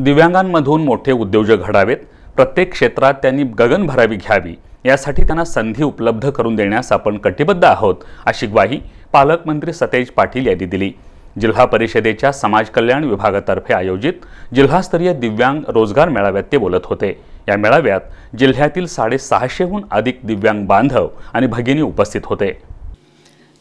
दिव्यांगांमधून मोठे उद्योजक घडावेत प्रत्येक क्षेत्रात त्यांनी गगन भरावी घ्यावी यासाठी त्यांना संधी उपलब्ध करून देण्यास आपण कटिबद्ध आहोत अशी ग्वाही पालकमंत्री सतेज पाटील यांनी दिली जिल्हा परिषदेच्या समाज कल्याण विभागातर्फे आयोजित जिल्हास्तरीय दिव्यांग रोजगार मेळाव्यात ते बोलत होते या मेळाव्यात जिल्ह्यातील साडेसहाशेहून अधिक दिव्यांग बांधव आणि भगिनी उपस्थित होते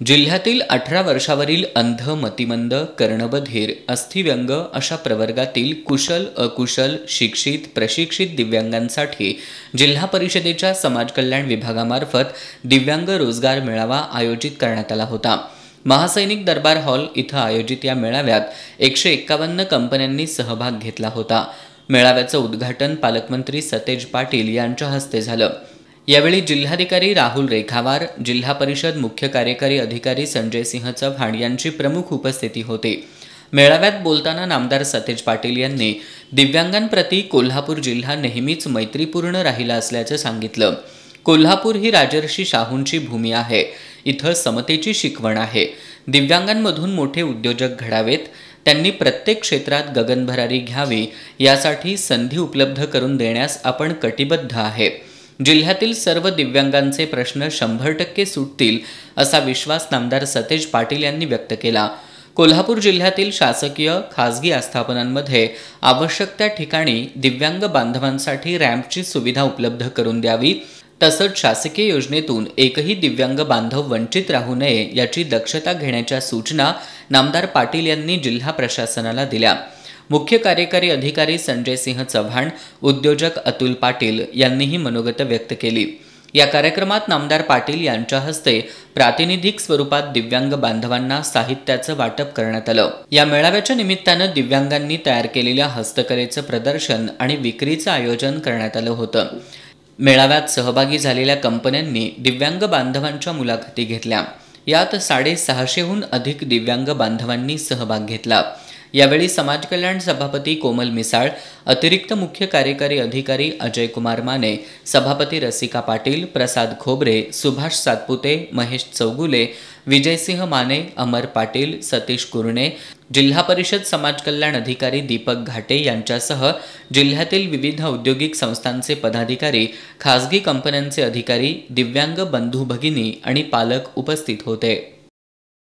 जिल्ह्यातील अठरा वर्षावरील अंध मतिमंद कर्णबधीर अस्थिव्यंग अशा प्रवर्गातील कुशल अकुशल शिक्षित प्रशिक्षित दिव्यांगांसाठी जिल्हा परिषदेच्या समाज कल्याण विभागामार्फत दिव्यांग रोजगार मेळावा आयोजित करण्यात आला होता महासैनिक दरबार हॉल इथं आयोजित या मेळाव्यात एकशे एक्कावन्न कंपन्यांनी सहभाग घेतला होता मेळाव्याचं उद्घाटन पालकमंत्री सतेज पाटील यांच्या हस्ते झालं यावेळी जिल्हाधिकारी राहुल रेखावार जिल्हा परिषद मुख्य कार्यकारी अधिकारी संजय सिंह चव्हाण यांची प्रमुख उपस्थिती होती मेळाव्यात बोलताना नामदार सतेज पाटील यांनी दिव्यांगांप्रती कोल्हापूर जिल्हा नेहमीच मैत्रीपूर्ण राहिला असल्याचं सांगितलं कोल्हापूर ही राजर्षी शाहूंची भूमी आहे इथं समतेची शिकवण आहे दिव्यांगांमधून मोठे उद्योजक घडावेत त्यांनी प्रत्येक क्षेत्रात गगनभरारी घ्यावी यासाठी संधी उपलब्ध करून देण्यास आपण कटिबद्ध आहे जिल्ह्यातील सर्व दिव्यांगांचे प्रश्न शंभर टक्के सुटतील असा विश्वास नामदार सतेज पाटील यांनी व्यक्त केला कोल्हापूर जिल्ह्यातील शासकीय खासगी आस्थापनांमध्ये आवश्यक त्या ठिकाणी दिव्यांग बांधवांसाठी रॅम्पची सुविधा उपलब्ध करून द्यावी तसंच शासकीय योजनेतून एकही दिव्यांग बांधव वंचित राहू नये याची दक्षता घेण्याच्या सूचना नामदार पाटील यांनी जिल्हा प्रशासनाला दिल्या मुख्य कार्यकारी अधिकारी संजय सिंह चव्हाण उद्योजक अतुल पाटील यांनीही मनोगत व्यक्त केली या कार्यक्रमात नामदार पाटील यांच्या हस्ते प्रातिनिधिक स्वरूपात दिव्यांग बांधवांना साहित्याचं वाटप करण्यात आलं या मेळाव्याच्या निमित्तानं दिव्यांगांनी तयार केलेल्या हस्तकलेचं प्रदर्शन आणि विक्रीचं आयोजन करण्यात आलं होतं मेळाव्यात सहभागी झालेल्या कंपन्यांनी दिव्यांग बांधवांच्या मुलाखती घेतल्या यात साडेसहाशेहून अधिक दिव्यांग बांधवांनी सहभाग घेतला यावेळी समाजकल्याण सभापती कोमल मिसाळ अतिरिक्त मुख्य कार्यकारी अधिकारी अजय कुमार माने सभापती रसिका पाटील प्रसाद खोबरे सुभाष सातपुते महेश चौगुले विजयसिंह माने अमर पाटील सतीश कुरणे जिल्हा परिषद समाज कल्याण अधिकारी दीपक घाटे यांच्यासह जिल्ह्यातील विविध औद्योगिक संस्थांचे पदाधिकारी खासगी कंपन्यांचे अधिकारी दिव्यांग बंधू भगिनी आणि पालक उपस्थित होते